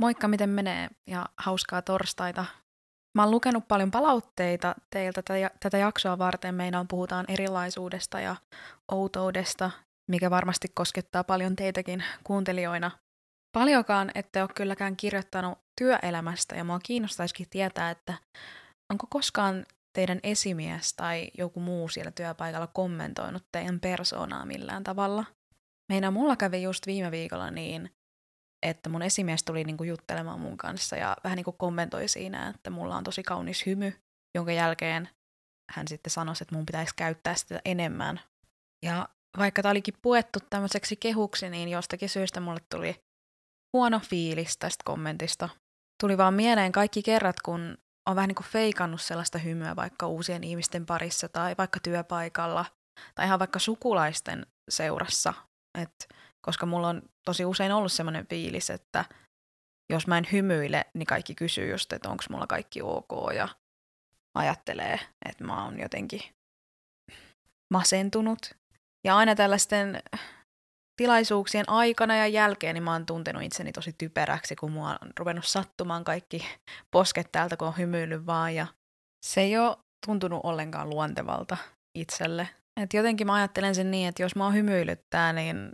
Moikka, miten menee ja hauskaa torstaita. Mä oon lukenut paljon palautteita teiltä tätä jaksoa varten. on puhutaan erilaisuudesta ja outoudesta, mikä varmasti koskettaa paljon teitäkin kuuntelijoina. Paljonkaan ette ole kylläkään kirjoittanut työelämästä ja mua kiinnostaisikin tietää, että onko koskaan teidän esimies tai joku muu siellä työpaikalla kommentoinut teidän persoonaa millään tavalla. Meinaa mulla kävi just viime viikolla niin, että mun esimies tuli niinku juttelemaan mun kanssa ja vähän niinku kommentoi siinä, että mulla on tosi kaunis hymy, jonka jälkeen hän sitten sanoi, että mun pitäisi käyttää sitä enemmän. Ja vaikka tämä olikin puettu tämmöiseksi kehuksi, niin jostakin syystä mulle tuli huono fiilis tästä kommentista. Tuli vaan mieleen kaikki kerrat, kun on vähän niinku kuin feikannut sellaista hymyä vaikka uusien ihmisten parissa tai vaikka työpaikalla tai ihan vaikka sukulaisten seurassa. Että koska mulla on tosi usein ollut semmoinen fiilis, että jos mä en hymyile, niin kaikki kysyy just, että onko mulla kaikki ok ja ajattelee, että mä oon jotenkin masentunut. Ja aina tällaisten tilaisuuksien aikana ja jälkeen niin mä oon tuntenut itseni tosi typeräksi, kun mua on ruvennut sattumaan kaikki posket täältä, kun on hymyillyt vaan. Ja se ei ole tuntunut ollenkaan luontevalta itselle. Et jotenkin mä ajattelen sen niin, että jos mä oon tää, niin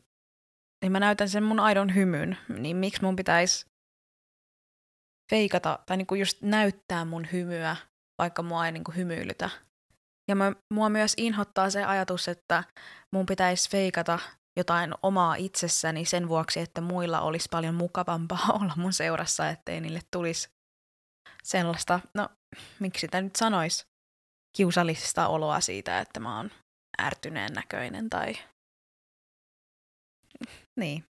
niin mä näytän sen mun aidon hymyn, niin miksi mun pitäisi feikata tai niinku just näyttää mun hymyä, vaikka mua ei niinku hymyilytä. Ja mä, mua myös inhottaa se ajatus, että mun pitäisi feikata jotain omaa itsessäni sen vuoksi, että muilla olisi paljon mukavampaa olla mun seurassa, ettei niille tulisi sellaista, no miksi sitä nyt sanoisi, kiusallista oloa siitä, että mä oon ärtyneen näköinen tai niin.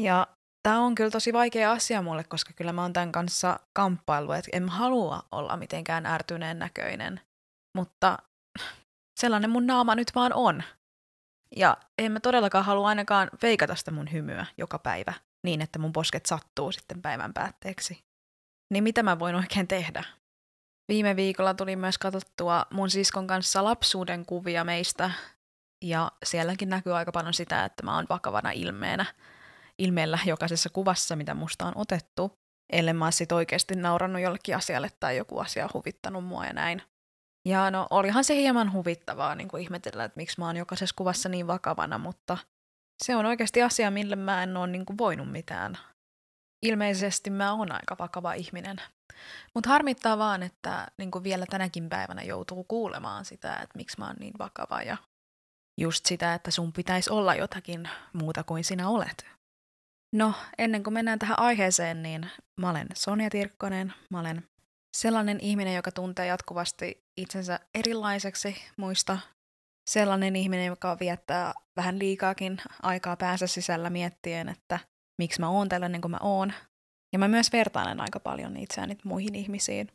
Ja tämä on kyllä tosi vaikea asia mulle, koska kyllä mä oon tämän kanssa kamppailu, että en halua olla mitenkään ärtyneen näköinen. Mutta sellainen mun naama nyt vaan on. Ja en mä todellakaan halua ainakaan veikata sitä mun hymyä joka päivä niin, että mun posket sattuu sitten päivän päätteeksi. Niin mitä mä voin oikein tehdä? Viime viikolla tuli myös katsottua mun siskon kanssa lapsuuden kuvia meistä ja sielläkin näkyy aika paljon sitä, että mä oon vakavana ilmeenä, ilmeellä jokaisessa kuvassa, mitä musta on otettu, ellei mä sit oikeasti naurannut jollekin asialle tai joku asia huvittanut mua ja näin. Ja no olihan se hieman huvittavaa niin kuin ihmetellä, että miksi mä oon jokaisessa kuvassa niin vakavana, mutta se on oikeasti asia, mille mä en ole niin kuin voinut mitään. Ilmeisesti mä oon aika vakava ihminen. Mutta harmittaa vaan, että niin kuin vielä tänäkin päivänä joutuu kuulemaan sitä, että miksi mä oon niin vakava ja just sitä, että sun pitäisi olla jotakin muuta kuin sinä olet. No, ennen kuin mennään tähän aiheeseen, niin mä olen Sonja Tirkkonen. Mä olen sellainen ihminen, joka tuntee jatkuvasti itsensä erilaiseksi muista. Sellainen ihminen, joka viettää vähän liikaakin aikaa päänsä sisällä miettien, että miksi mä oon tällainen kuin mä oon. Ja mä myös vertailen aika paljon itseäni muihin ihmisiin.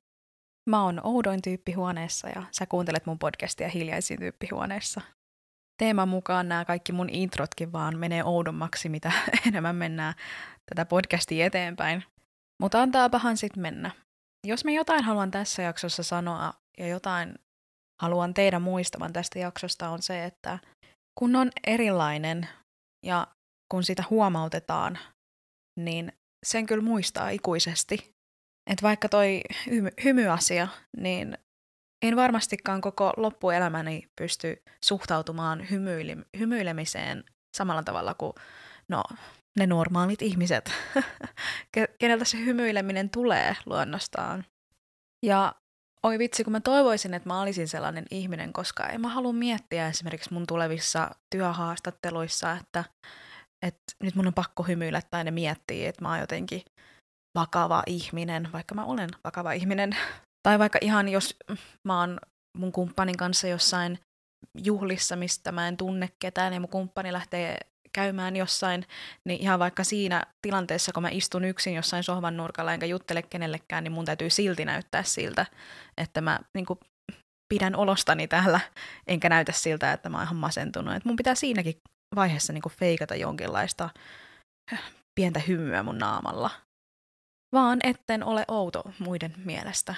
Mä oon oudoin tyyppi huoneessa ja sä kuuntelet mun podcastia hiljaisin tyyppi huoneessa teeman mukaan nämä kaikki mun introtkin vaan menee oudommaksi, mitä enemmän mennään tätä podcastia eteenpäin. Mutta antaapahan sitten mennä. Jos mä jotain haluan tässä jaksossa sanoa ja jotain haluan teidän muistavan tästä jaksosta on se, että kun on erilainen ja kun sitä huomautetaan, niin sen kyllä muistaa ikuisesti. Että vaikka toi hymyasia, niin en varmastikaan koko loppuelämäni pysty suhtautumaan hymyile- hymyilemiseen samalla tavalla kuin no, ne normaalit ihmiset, keneltä se hymyileminen tulee luonnostaan. Ja oi vitsi, kun mä toivoisin, että mä olisin sellainen ihminen, koska en mä halua miettiä esimerkiksi mun tulevissa työhaastatteluissa, että, että nyt mun on pakko hymyillä tai ne miettii, että mä oon jotenkin vakava ihminen, vaikka mä olen vakava ihminen, Tai vaikka ihan jos mä oon mun kumppanin kanssa jossain juhlissa, mistä mä en tunne ketään ja mun kumppani lähtee käymään jossain, niin ihan vaikka siinä tilanteessa, kun mä istun yksin jossain sohvan nurkalla enkä juttele kenellekään, niin mun täytyy silti näyttää siltä, että mä niin kuin, pidän olostani täällä, enkä näytä siltä, että mä oon ihan masentunut. Et mun pitää siinäkin vaiheessa niin kuin, feikata jonkinlaista pientä hymyä mun naamalla, vaan etten ole outo muiden mielestä.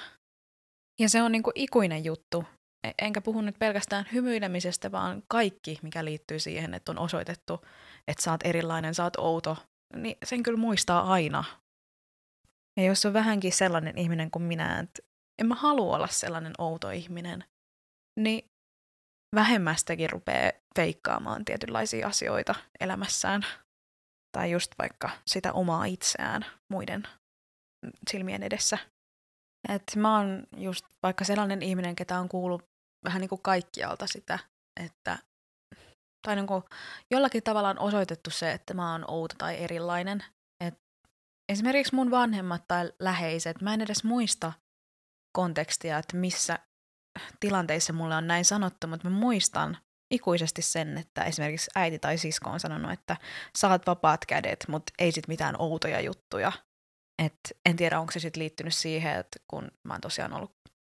Ja se on niin kuin ikuinen juttu. E- enkä puhu nyt pelkästään hymyilemisestä, vaan kaikki, mikä liittyy siihen, että on osoitettu, että sä oot erilainen, sä oot outo, niin sen kyllä muistaa aina. Ja jos on vähänkin sellainen ihminen kuin minä, että en mä halua olla sellainen outo ihminen, niin vähemmästäkin rupeaa feikkaamaan tietynlaisia asioita elämässään. Tai just vaikka sitä omaa itseään muiden silmien edessä. Et mä oon just vaikka sellainen ihminen, ketä on kuullut vähän niin kuin kaikkialta sitä, että tai niin kuin jollakin tavalla on osoitettu se, että mä oon outo tai erilainen. Et esimerkiksi mun vanhemmat tai läheiset, mä en edes muista kontekstia, että missä tilanteissa mulle on näin sanottu, mutta mä muistan ikuisesti sen, että esimerkiksi äiti tai sisko on sanonut, että saat vapaat kädet, mutta ei sit mitään outoja juttuja. Et en tiedä, onko se sitten liittynyt siihen, että kun mä oon tosiaan ollut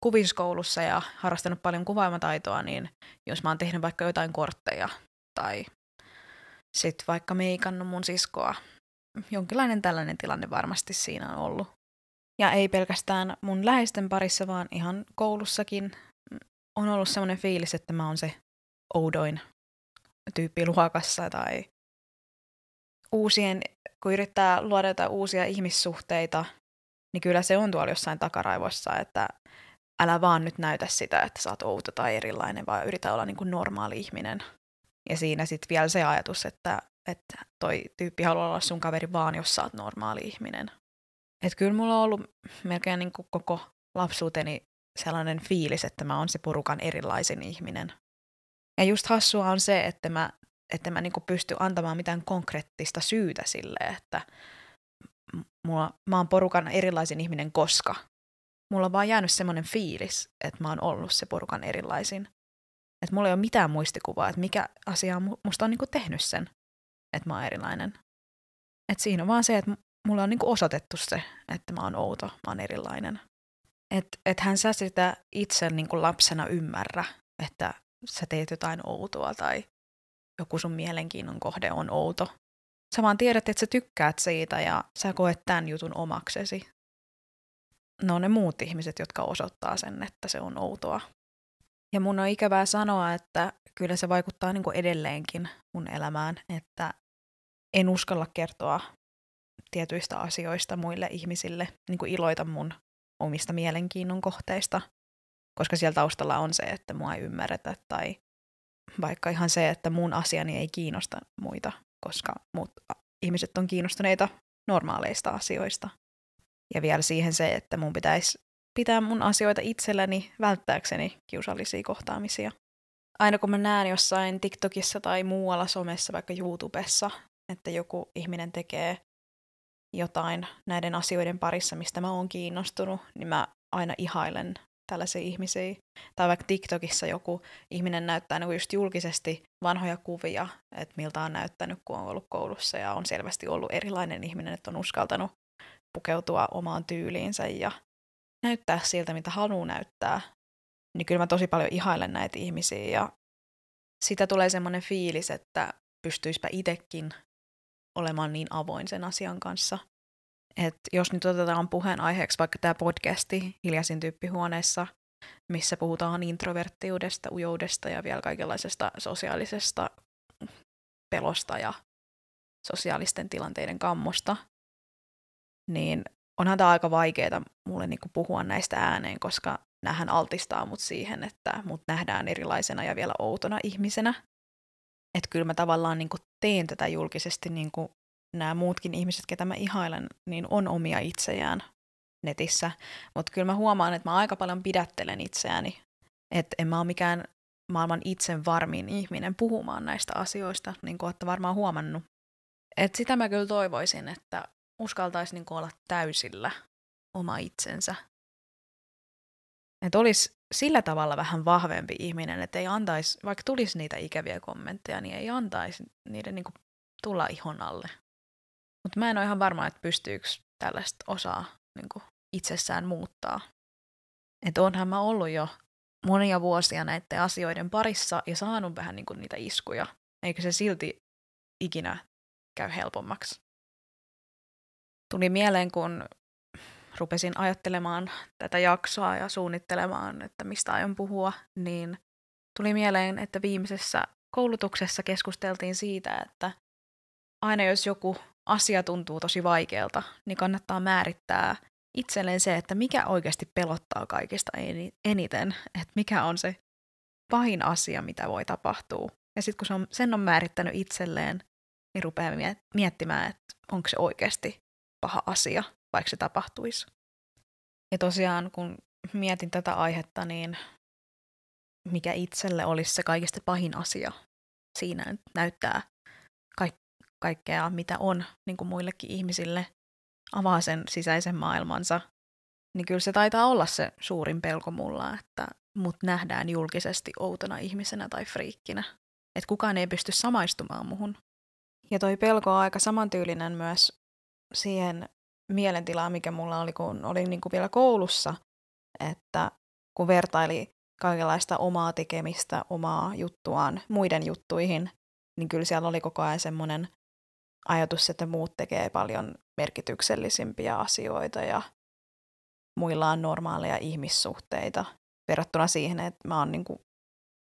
kuviskoulussa ja harrastanut paljon kuvaimataitoa, niin jos mä oon tehnyt vaikka jotain kortteja tai sitten vaikka meikannut mun siskoa, jonkinlainen tällainen tilanne varmasti siinä on ollut. Ja ei pelkästään mun läheisten parissa, vaan ihan koulussakin on ollut semmoinen fiilis, että mä oon se oudoin tyyppi luokassa tai uusien kun yrittää luoda jotain uusia ihmissuhteita, niin kyllä se on tuolla jossain takaraivossa, että älä vaan nyt näytä sitä, että sä oot outo tai erilainen, vaan yritä olla niin kuin normaali ihminen. Ja siinä sitten vielä se ajatus, että, että toi tyyppi haluaa olla sun kaveri vaan, jos sä oot normaali ihminen. Et kyllä mulla on ollut melkein niin kuin koko lapsuuteni sellainen fiilis, että mä oon se porukan erilaisin ihminen. Ja just hassua on se, että mä että mä niinku pysty antamaan mitään konkreettista syytä sille, että mulla, mä oon porukan erilaisin ihminen koska. Mulla on vaan jäänyt semmoinen fiilis, että mä oon ollut se porukan erilaisin. Että mulla ei ole mitään muistikuvaa, että mikä asia on musta on niinku tehnyt sen, että mä oon erilainen. Et siinä on vaan se, että mulla on niinku osoitettu se, että mä oon outo, mä oon erilainen. Että et hän sä sitä itse niinku lapsena ymmärrä, että sä teet jotain outoa tai joku sun mielenkiinnon kohde on outo. Sä vaan tiedät, että sä tykkäät siitä ja sä koet tämän jutun omaksesi. No ne muut ihmiset, jotka osoittaa sen, että se on outoa. Ja mun on ikävää sanoa, että kyllä se vaikuttaa niin kuin edelleenkin mun elämään, että en uskalla kertoa tietyistä asioista muille ihmisille, niin kuin iloita mun omista mielenkiinnon kohteista, koska siellä taustalla on se, että mua ei ymmärretä tai vaikka ihan se, että mun asiani ei kiinnosta muita, koska muut ihmiset on kiinnostuneita normaaleista asioista. Ja vielä siihen se, että mun pitäisi pitää mun asioita itselläni välttääkseni kiusallisia kohtaamisia. Aina kun mä näen jossain TikTokissa tai muualla somessa, vaikka YouTubessa, että joku ihminen tekee jotain näiden asioiden parissa, mistä mä oon kiinnostunut, niin mä aina ihailen tällaisia ihmisiä. Tai vaikka TikTokissa joku ihminen näyttää niin just julkisesti vanhoja kuvia, että miltä on näyttänyt, kun on ollut koulussa ja on selvästi ollut erilainen ihminen, että on uskaltanut pukeutua omaan tyyliinsä ja näyttää siltä, mitä haluaa näyttää. Niin kyllä mä tosi paljon ihailen näitä ihmisiä ja sitä tulee semmoinen fiilis, että pystyispä itsekin olemaan niin avoin sen asian kanssa – että jos nyt otetaan puheenaiheeksi vaikka tämä podcasti hiljaisin tyyppihuoneessa, missä puhutaan introverttiudesta, ujoudesta ja vielä kaikenlaisesta sosiaalisesta pelosta ja sosiaalisten tilanteiden kammosta, niin onhan tämä aika vaikeaa mulle niinku puhua näistä ääneen, koska näähän altistaa mut siihen, että mut nähdään erilaisena ja vielä outona ihmisenä. Että kyllä mä tavallaan niinku teen tätä julkisesti niinku nämä muutkin ihmiset, ketä mä ihailen, niin on omia itseään netissä. Mutta kyllä mä huomaan, että mä aika paljon pidättelen itseäni. Että en mä ole mikään maailman itsen varmin ihminen puhumaan näistä asioista, niin kuin olette varmaan huomannut. Et sitä mä kyllä toivoisin, että uskaltaisi niin olla täysillä oma itsensä. Että olisi sillä tavalla vähän vahvempi ihminen, että ei antaisi, vaikka tulisi niitä ikäviä kommentteja, niin ei antaisi niiden niin kuin tulla ihon alle. Mutta mä en ole ihan varma, että pystyykö tällaista osaa niin kuin itsessään muuttaa. Että onhan mä ollut jo monia vuosia näiden asioiden parissa ja saanut vähän niin kuin niitä iskuja. Eikö se silti ikinä käy helpommaksi? Tuli mieleen, kun rupesin ajattelemaan tätä jaksoa ja suunnittelemaan, että mistä aion puhua, niin tuli mieleen, että viimeisessä koulutuksessa keskusteltiin siitä, että aina jos joku asia tuntuu tosi vaikealta, niin kannattaa määrittää itselleen se, että mikä oikeasti pelottaa kaikista eniten, että mikä on se pahin asia, mitä voi tapahtua. Ja sitten kun se on, sen on määrittänyt itselleen, niin rupeaa miettimään, että onko se oikeasti paha asia, vaikka se tapahtuisi. Ja tosiaan, kun mietin tätä aihetta, niin mikä itselle olisi se kaikista pahin asia, siinä näyttää kaikkea, mitä on niin kuin muillekin ihmisille, avaa sen sisäisen maailmansa, niin kyllä se taitaa olla se suurin pelko mulla, että mut nähdään julkisesti outona ihmisenä tai friikkinä. Että kukaan ei pysty samaistumaan muhun. Ja toi pelko on aika samantyylinen myös siihen mielentilaan, mikä mulla oli, kun olin niin kuin vielä koulussa, että kun vertaili kaikenlaista omaa tekemistä, omaa juttuaan muiden juttuihin, niin kyllä siellä oli koko ajan semmoinen ajatus, että muut tekee paljon merkityksellisimpiä asioita ja muilla on normaaleja ihmissuhteita verrattuna siihen, että mä oon niin kuin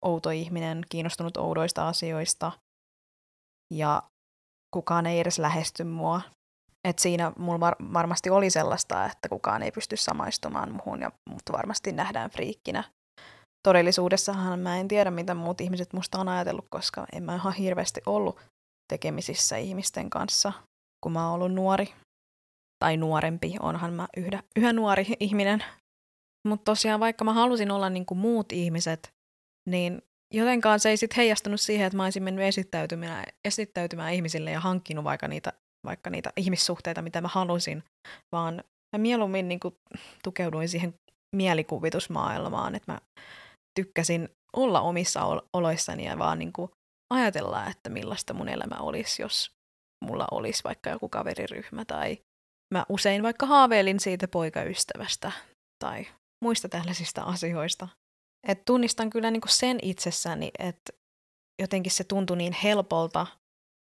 outo ihminen, kiinnostunut oudoista asioista ja kukaan ei edes lähesty mua. Et siinä mulla var- varmasti oli sellaista, että kukaan ei pysty samaistumaan muhun ja mut varmasti nähdään friikkinä. Todellisuudessahan mä en tiedä, mitä muut ihmiset musta on ajatellut, koska en mä ihan hirveästi ollut tekemisissä ihmisten kanssa, kun mä oon ollut nuori. Tai nuorempi, onhan mä yhä, yhä nuori ihminen. Mutta tosiaan vaikka mä halusin olla niin kuin muut ihmiset, niin jotenkaan se ei sitten heijastunut siihen, että mä olisin mennyt esittäytymään, esittäytymään ihmisille ja hankkinut vaikka niitä, vaikka niitä ihmissuhteita, mitä mä halusin, vaan mä mieluummin niin kuin tukeuduin siihen mielikuvitusmaailmaan, että mä tykkäsin olla omissa oloissani ja vaan niin kuin ajatella, että millaista mun elämä olisi, jos mulla olisi vaikka joku kaveriryhmä tai mä usein vaikka haaveilin siitä poikaystävästä tai muista tällaisista asioista. Et tunnistan kyllä niinku sen itsessäni, että jotenkin se tuntui niin helpolta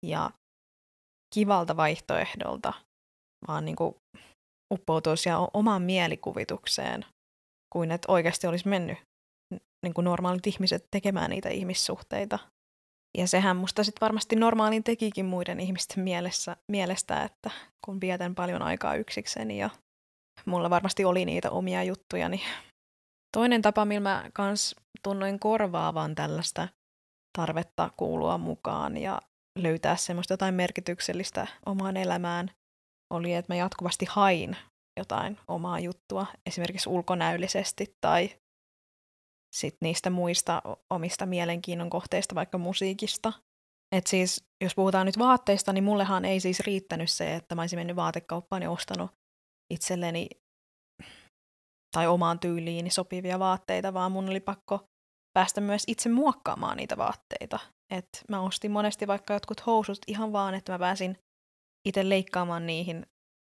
ja kivalta vaihtoehdolta, vaan niinku uppoutua siihen omaan mielikuvitukseen, kuin että oikeasti olisi mennyt niin kuin normaalit ihmiset tekemään niitä ihmissuhteita. Ja sehän musta sitten varmasti normaalin tekikin muiden ihmisten mielessä, mielestä, että kun vietän paljon aikaa yksikseni ja mulla varmasti oli niitä omia Niin Toinen tapa, millä mä kans tunnoin korvaavan tällaista tarvetta kuulua mukaan ja löytää semmoista jotain merkityksellistä omaan elämään, oli, että mä jatkuvasti hain jotain omaa juttua, esimerkiksi ulkonäöllisesti tai sit niistä muista omista mielenkiinnon kohteista, vaikka musiikista. Et siis, jos puhutaan nyt vaatteista, niin mullehan ei siis riittänyt se, että mä olisin mennyt vaatekauppaan ja ostanut itselleni tai omaan tyyliini sopivia vaatteita, vaan mun oli pakko päästä myös itse muokkaamaan niitä vaatteita. Et mä ostin monesti vaikka jotkut housut ihan vaan, että mä pääsin itse leikkaamaan niihin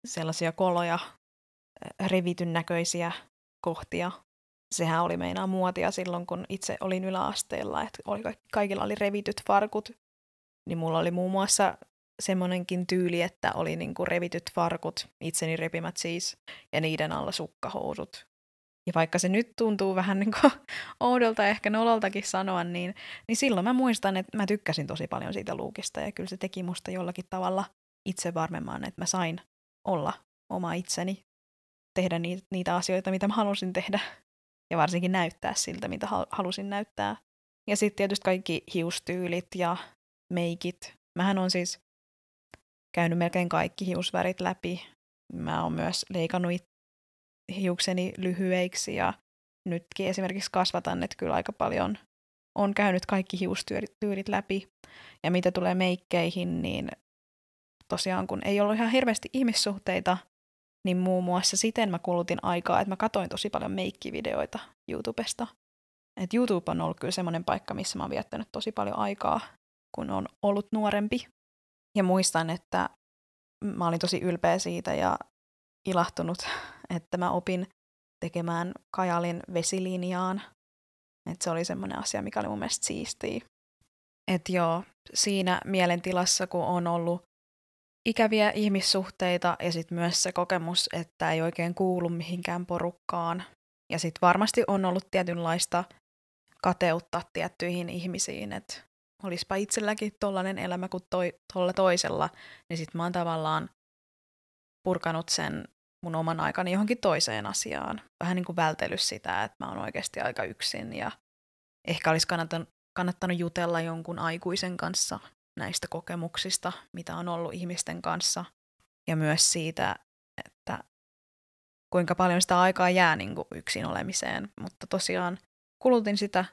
sellaisia koloja, revityn näköisiä kohtia sehän oli meinaa muotia silloin, kun itse olin yläasteella, että oli, kaikilla oli revityt farkut, niin mulla oli muun muassa semmoinenkin tyyli, että oli niin kuin revityt farkut, itseni repimät siis, ja niiden alla sukkahousut. Ja vaikka se nyt tuntuu vähän niin kuin oudolta, ehkä nololtakin sanoa, niin, niin silloin mä muistan, että mä tykkäsin tosi paljon siitä luukista, ja kyllä se teki musta jollakin tavalla itse varmemman, että mä sain olla oma itseni, tehdä niitä, niitä asioita, mitä mä halusin tehdä ja varsinkin näyttää siltä, mitä halusin näyttää. Ja sitten tietysti kaikki hiustyylit ja meikit. Mähän on siis käynyt melkein kaikki hiusvärit läpi. Mä oon myös leikannut hiukseni lyhyeiksi ja nytkin esimerkiksi kasvatan, että kyllä aika paljon on käynyt kaikki hiustyylit läpi. Ja mitä tulee meikkeihin, niin tosiaan kun ei ollut ihan hirveästi ihmissuhteita, niin muun muassa siten mä kulutin aikaa, että mä katoin tosi paljon meikkivideoita YouTubesta. Et YouTube on ollut kyllä semmoinen paikka, missä mä oon viettänyt tosi paljon aikaa, kun on ollut nuorempi. Ja muistan, että mä olin tosi ylpeä siitä ja ilahtunut, että mä opin tekemään Kajalin vesilinjaan. Et se oli semmoinen asia, mikä oli mun mielestä siistiä. Et joo, siinä mielentilassa, kun on ollut ikäviä ihmissuhteita ja sitten myös se kokemus, että ei oikein kuulu mihinkään porukkaan. Ja sitten varmasti on ollut tietynlaista kateutta tiettyihin ihmisiin, että olisipa itselläkin tollainen elämä kuin toi, tolla toisella, niin sitten mä oon tavallaan purkanut sen mun oman aikani johonkin toiseen asiaan. Vähän niin kuin vältellyt sitä, että mä oon oikeasti aika yksin ja ehkä olisi kannattanut, kannattanut jutella jonkun aikuisen kanssa näistä kokemuksista, mitä on ollut ihmisten kanssa ja myös siitä, että kuinka paljon sitä aikaa jää niin kuin yksin olemiseen. Mutta tosiaan kulutin sitä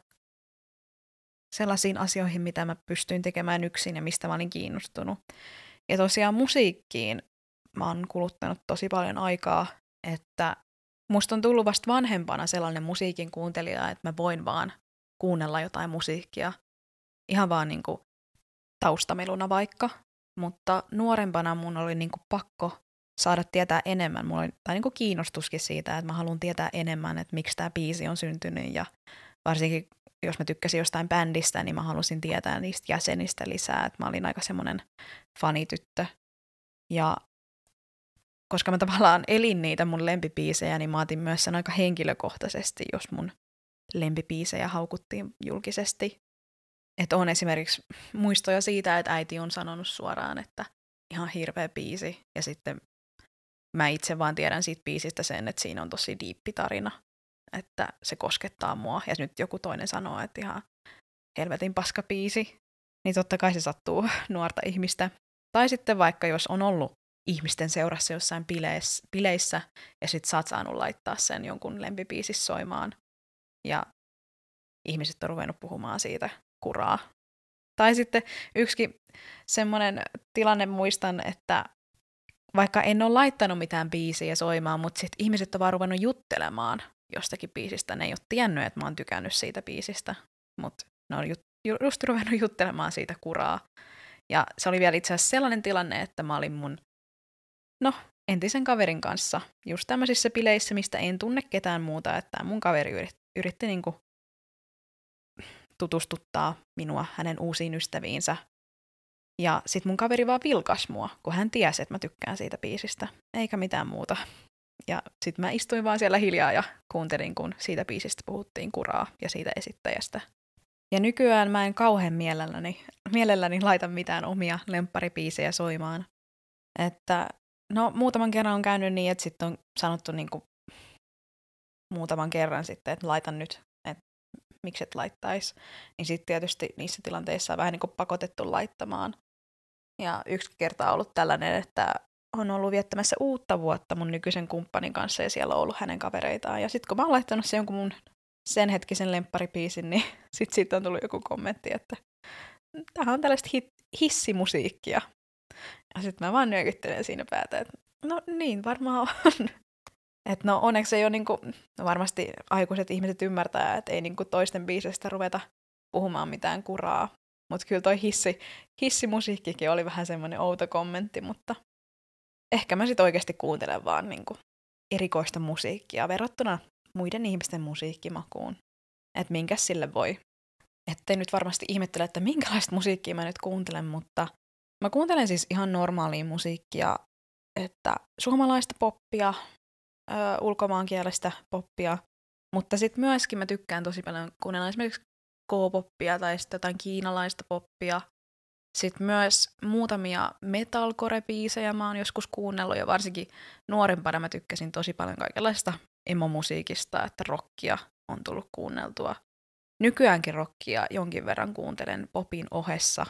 sellaisiin asioihin, mitä mä pystyin tekemään yksin ja mistä mä olin kiinnostunut. Ja tosiaan musiikkiin mä oon kuluttanut tosi paljon aikaa, että musta on tullut vasta vanhempana sellainen musiikin kuuntelija, että mä voin vaan kuunnella jotain musiikkia ihan vaan niin kuin taustameluna vaikka, mutta nuorempana mun oli niin kuin pakko saada tietää enemmän. Mulla oli tai niin kuin kiinnostuskin siitä, että mä haluan tietää enemmän, että miksi tämä biisi on syntynyt ja varsinkin jos mä tykkäsin jostain bändistä, niin mä halusin tietää niistä jäsenistä lisää, että mä olin aika semmoinen fanityttö. Ja koska mä tavallaan elin niitä mun lempipiisejä, niin mä otin myös sen aika henkilökohtaisesti, jos mun lempipiisejä haukuttiin julkisesti. Että on esimerkiksi muistoja siitä, että äiti on sanonut suoraan, että ihan hirveä biisi. Ja sitten mä itse vaan tiedän siitä biisistä sen, että siinä on tosi diippi tarina, että se koskettaa mua. Ja nyt joku toinen sanoo, että ihan helvetin paska biisi, niin totta kai se sattuu nuorta ihmistä. Tai sitten vaikka jos on ollut ihmisten seurassa jossain bileissä, bileissä ja sit sä oot saanut laittaa sen jonkun lempipiisissä soimaan ja ihmiset on ruvennut puhumaan siitä kuraa. Tai sitten yksi semmoinen tilanne muistan, että vaikka en ole laittanut mitään biisiä soimaan, mutta sitten ihmiset on vaan ruvennut juttelemaan jostakin biisistä. Ne ei ole tiennyt, että mä oon tykännyt siitä biisistä, mutta ne on ju- just ruvennut juttelemaan siitä kuraa. Ja se oli vielä itse asiassa sellainen tilanne, että mä olin mun, no, entisen kaverin kanssa just tämmöisissä bileissä, mistä en tunne ketään muuta, että mun kaveri yritti, yritti niinku tutustuttaa minua hänen uusiin ystäviinsä. Ja sit mun kaveri vaan vilkas mua, kun hän tiesi, että mä tykkään siitä biisistä, eikä mitään muuta. Ja sit mä istuin vaan siellä hiljaa ja kuuntelin, kun siitä biisistä puhuttiin kuraa ja siitä esittäjästä. Ja nykyään mä en kauhean mielelläni, mielelläni laita mitään omia lempparipiisejä soimaan. Että no muutaman kerran on käynyt niin, että sitten on sanottu niin kuin muutaman kerran sitten, että laitan nyt miksi et laittaisi, niin sitten tietysti niissä tilanteissa on vähän niin kuin pakotettu laittamaan. Ja yksi kerta on ollut tällainen, että on ollut viettämässä uutta vuotta mun nykyisen kumppanin kanssa ja siellä on ollut hänen kavereitaan. Ja sitten kun mä oon laittanut sen jonkun mun sen hetkisen lempparipiisin, niin sitten siitä on tullut joku kommentti, että tämähän on tällaista hit- hissimusiikkia. Ja sitten mä vaan nyökyttelen siinä päätä, että no niin, varmaan on. Et no onneksi ei ole niinku, no varmasti aikuiset ihmiset ymmärtää, että ei niinku toisten biisestä ruveta puhumaan mitään kuraa. Mutta kyllä toi hissi, hissimusiikkikin oli vähän semmoinen outo kommentti, mutta ehkä mä sitten oikeasti kuuntelen vaan niinku erikoista musiikkia verrattuna muiden ihmisten musiikkimakuun. Että minkä sille voi. Ettei nyt varmasti ihmettele, että minkälaista musiikkia mä nyt kuuntelen, mutta mä kuuntelen siis ihan normaalia musiikkia, että suomalaista poppia, ö, ulkomaankielistä poppia, mutta sitten myöskin mä tykkään tosi paljon kuunnella esimerkiksi K-poppia tai sitten jotain kiinalaista poppia. Sitten myös muutamia metalcore-biisejä mä oon joskus kuunnellut ja varsinkin nuorempana mä tykkäsin tosi paljon kaikenlaista emomusiikista, että rockia on tullut kuunneltua. Nykyäänkin rockia jonkin verran kuuntelen popin ohessa.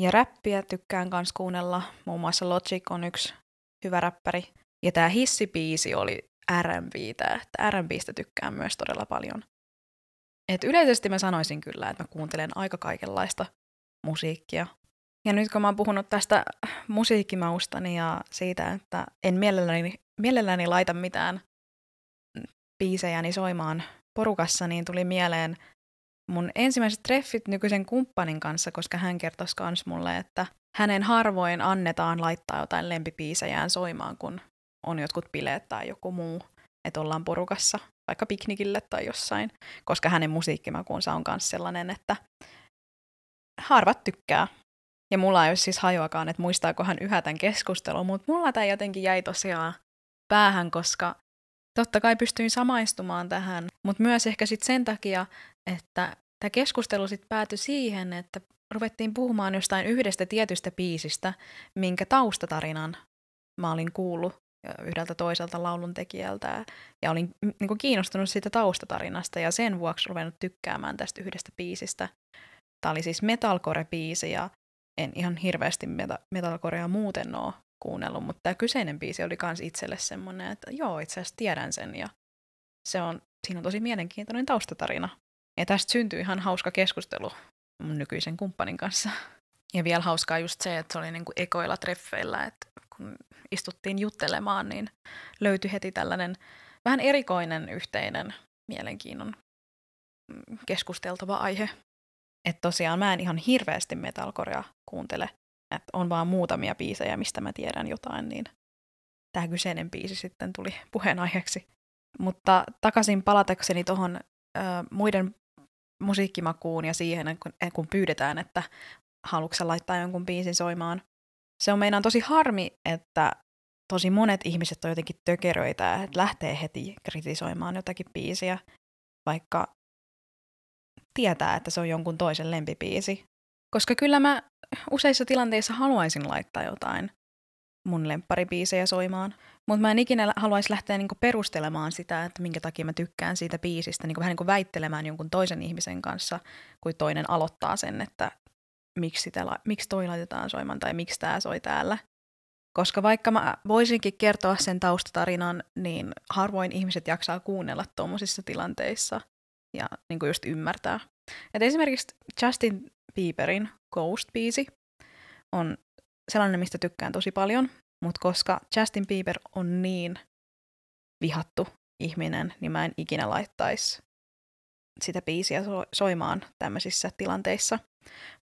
Ja räppiä tykkään myös kuunnella. Muun muassa Logic on yksi hyvä räppäri, ja tämä hissipiisi oli R&Btä, että R&Bstä tykkään myös todella paljon. Et yleisesti mä sanoisin kyllä, että mä kuuntelen aika kaikenlaista musiikkia. Ja nyt kun mä oon puhunut tästä musiikkimaustani niin ja siitä, että en mielelläni, mielelläni laita mitään biisejäni soimaan porukassa, niin tuli mieleen mun ensimmäiset treffit nykyisen kumppanin kanssa, koska hän kertoi myös mulle, että hänen harvoin annetaan laittaa jotain lempipiisejään soimaan, kun on jotkut bileet tai joku muu, että ollaan porukassa vaikka piknikille tai jossain, koska hänen musiikkimakuunsa on myös sellainen, että harvat tykkää. Ja mulla ei ole siis hajoakaan, että hän yhä tämän keskustelun, mutta mulla tämä jotenkin jäi tosiaan päähän, koska totta kai pystyin samaistumaan tähän, mutta myös ehkä sitten sen takia, että tämä keskustelu sitten päätyi siihen, että ruvettiin puhumaan jostain yhdestä tietystä piisistä, minkä taustatarinan mä olin kuullut yhdeltä toiselta lauluntekijältä. Ja olin niin kuin kiinnostunut siitä taustatarinasta ja sen vuoksi ruvennut tykkäämään tästä yhdestä biisistä. Tämä oli siis metalcore-biisi ja en ihan hirveästi meta- metalcorea muuten ole kuunnellut, mutta tämä kyseinen biisi oli myös itselle semmoinen, että joo, itse asiassa tiedän sen ja se on, siinä on tosi mielenkiintoinen taustatarina. Ja tästä syntyi ihan hauska keskustelu mun nykyisen kumppanin kanssa. Ja vielä hauskaa just se, että se oli niinku ekoilla treffeillä, että kun istuttiin juttelemaan, niin löytyi heti tällainen vähän erikoinen yhteinen mielenkiinnon mm, keskusteltava aihe. Että tosiaan mä en ihan hirveästi metalkorea kuuntele, että on vaan muutamia biisejä, mistä mä tiedän jotain, niin tämä kyseinen biisi sitten tuli puheenaiheeksi. Mutta takaisin palatakseni tuohon äh, muiden musiikkimakuun ja siihen, kun, kun pyydetään, että haluatko laittaa jonkun biisin soimaan, se on meidän tosi harmi, että tosi monet ihmiset on jotenkin tökeröitä että lähtee heti kritisoimaan jotakin biisiä, vaikka tietää, että se on jonkun toisen lempipiisi. Koska kyllä mä useissa tilanteissa haluaisin laittaa jotain mun lempparibiisejä soimaan, mutta mä en ikinä haluaisi lähteä niinku perustelemaan sitä, että minkä takia mä tykkään siitä biisistä, niinku vähän niinku väittelemään jonkun toisen ihmisen kanssa, kuin toinen aloittaa sen, että miksi, sitä, la- miksi toi laitetaan soimaan tai miksi tämä soi täällä. Koska vaikka mä voisinkin kertoa sen taustatarinan, niin harvoin ihmiset jaksaa kuunnella tuommoisissa tilanteissa ja niin kuin just ymmärtää. Et esimerkiksi Justin Bieberin Ghost-biisi on sellainen, mistä tykkään tosi paljon, mutta koska Justin Bieber on niin vihattu ihminen, niin mä en ikinä laittaisi sitä biisiä so- soimaan tämmöisissä tilanteissa.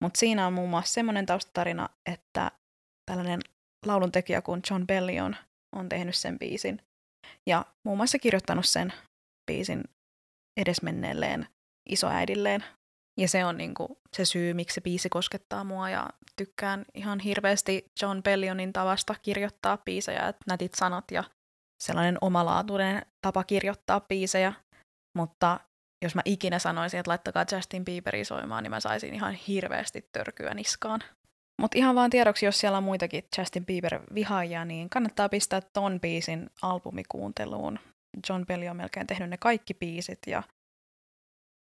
Mutta siinä on muun muassa semmoinen taustatarina, että tällainen lauluntekijä kuin John Bellion on tehnyt sen biisin ja muun muassa kirjoittanut sen biisin edesmenneelleen isoäidilleen. Ja se on niinku se syy, miksi se biisi koskettaa mua ja tykkään ihan hirveästi John Bellionin tavasta kirjoittaa biisejä, että nätit sanat ja sellainen omalaatuinen tapa kirjoittaa biisejä. Mutta jos mä ikinä sanoisin, että laittakaa Justin Bieberi soimaan, niin mä saisin ihan hirveästi törkyä niskaan. Mutta ihan vaan tiedoksi, jos siellä on muitakin Justin Bieber-vihaajia, niin kannattaa pistää ton biisin albumikuunteluun. John Belli on melkein tehnyt ne kaikki biisit ja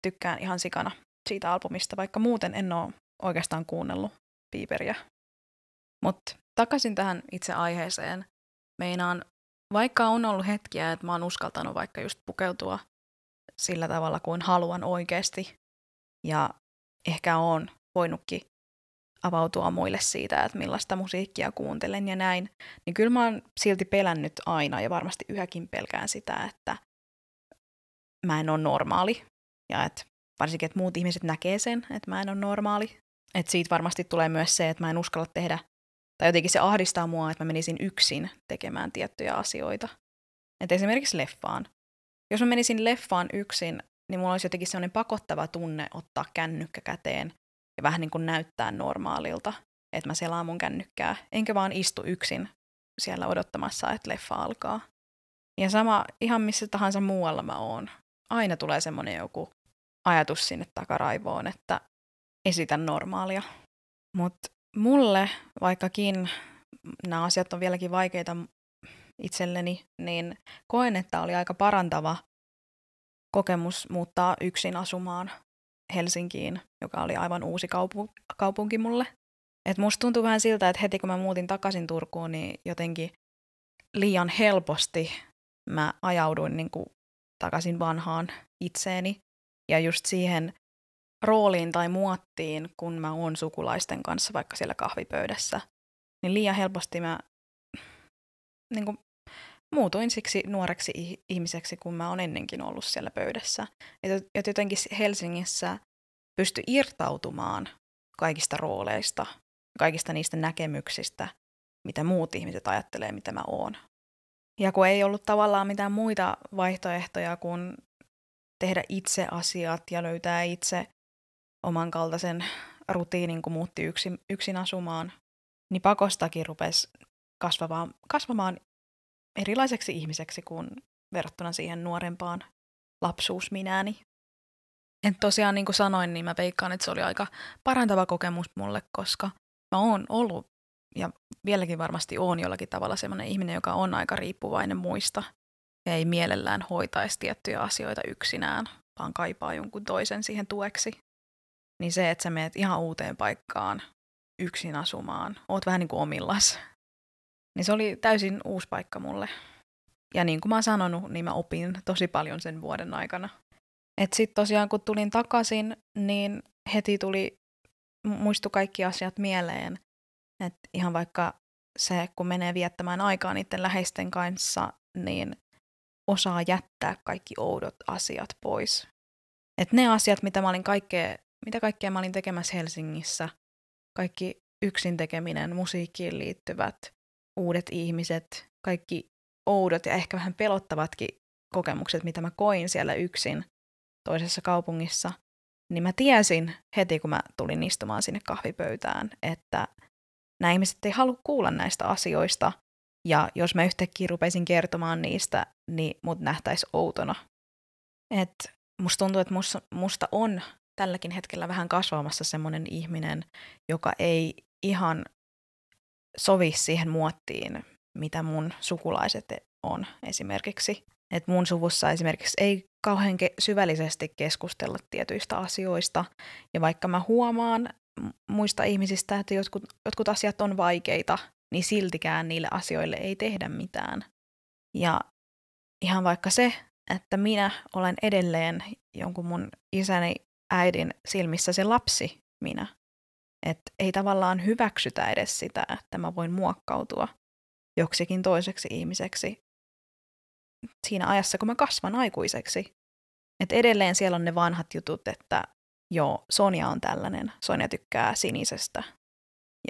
tykkään ihan sikana siitä albumista, vaikka muuten en ole oikeastaan kuunnellut Bieberiä. Mutta takaisin tähän itse aiheeseen. Meinaan, vaikka on ollut hetkiä, että mä oon uskaltanut vaikka just pukeutua sillä tavalla kuin haluan oikeasti. Ja ehkä on voinutkin avautua muille siitä, että millaista musiikkia kuuntelen ja näin, niin kyllä mä oon silti pelännyt aina ja varmasti yhäkin pelkään sitä, että mä en ole normaali ja että varsinkin, että muut ihmiset näkee sen, että mä en ole normaali. Että siitä varmasti tulee myös se, että mä en uskalla tehdä, tai jotenkin se ahdistaa mua, että mä menisin yksin tekemään tiettyjä asioita. Että esimerkiksi leffaan. Jos mä menisin leffaan yksin, niin mulla olisi jotenkin sellainen pakottava tunne ottaa kännykkä käteen ja vähän niin kuin näyttää normaalilta, että mä selaan mun kännykkää, enkä vaan istu yksin siellä odottamassa, että leffa alkaa. Ja sama ihan missä tahansa muualla mä oon. Aina tulee semmoinen joku ajatus sinne takaraivoon, että esitän normaalia. Mutta mulle, vaikkakin nämä asiat on vieläkin vaikeita itselleni, niin koen, että oli aika parantava kokemus muuttaa yksin asumaan Helsinkiin, joka oli aivan uusi kaupu- kaupunki mulle. Et musta tuntui vähän siltä, että heti kun mä muutin takaisin Turkuun, niin jotenkin liian helposti mä ajauduin niin kuin takaisin vanhaan itseeni ja just siihen rooliin tai muottiin, kun mä oon sukulaisten kanssa vaikka siellä kahvipöydässä. Niin liian helposti mä niin kuin muutuin siksi nuoreksi ihmiseksi, kun mä oon ennenkin ollut siellä pöydässä. Että et jotenkin Helsingissä pysty irtautumaan kaikista rooleista, kaikista niistä näkemyksistä, mitä muut ihmiset ajattelee, mitä mä oon. Ja kun ei ollut tavallaan mitään muita vaihtoehtoja kuin tehdä itse asiat ja löytää itse oman kaltaisen rutiinin, kun muutti yksin, yksin asumaan, niin pakostakin rupesi kasvamaan, kasvamaan erilaiseksi ihmiseksi kuin verrattuna siihen nuorempaan lapsuusminääni. Et tosiaan niin kuin sanoin, niin mä veikkaan, että se oli aika parantava kokemus mulle, koska mä oon ollut ja vieläkin varmasti on jollakin tavalla sellainen ihminen, joka on aika riippuvainen muista ja ei mielellään hoitaisi tiettyjä asioita yksinään, vaan kaipaa jonkun toisen siihen tueksi. Niin se, että sä meet ihan uuteen paikkaan yksin asumaan, oot vähän niin kuin omillas, niin se oli täysin uusi paikka mulle. Ja niin kuin mä oon sanonut, niin mä opin tosi paljon sen vuoden aikana. Et sit tosiaan kun tulin takaisin, niin heti tuli, muistu kaikki asiat mieleen. Et ihan vaikka se, kun menee viettämään aikaa niiden läheisten kanssa, niin osaa jättää kaikki oudot asiat pois. Et ne asiat, mitä, mä olin kaikkea, mitä kaikkea mä olin tekemässä Helsingissä, kaikki yksin tekeminen, musiikkiin liittyvät, uudet ihmiset, kaikki oudot ja ehkä vähän pelottavatkin kokemukset, mitä mä koin siellä yksin toisessa kaupungissa, niin mä tiesin heti, kun mä tulin istumaan sinne kahvipöytään, että nämä ihmiset ei halua kuulla näistä asioista, ja jos mä yhtäkkiä rupesin kertomaan niistä, niin mut nähtäisi outona. Et musta tuntuu, että musta, musta on tälläkin hetkellä vähän kasvamassa semmoinen ihminen, joka ei ihan sovi siihen muottiin, mitä mun sukulaiset on esimerkiksi. Et mun suvussa esimerkiksi ei kauhean ke- syvällisesti keskustella tietyistä asioista. Ja vaikka mä huomaan muista ihmisistä, että jotkut, jotkut asiat on vaikeita, niin siltikään niille asioille ei tehdä mitään. Ja ihan vaikka se, että minä olen edelleen jonkun mun isäni äidin silmissä se lapsi minä. Että ei tavallaan hyväksytä edes sitä, että mä voin muokkautua joksikin toiseksi ihmiseksi siinä ajassa, kun mä kasvan aikuiseksi. Että edelleen siellä on ne vanhat jutut, että joo, Sonja on tällainen, Sonja tykkää sinisestä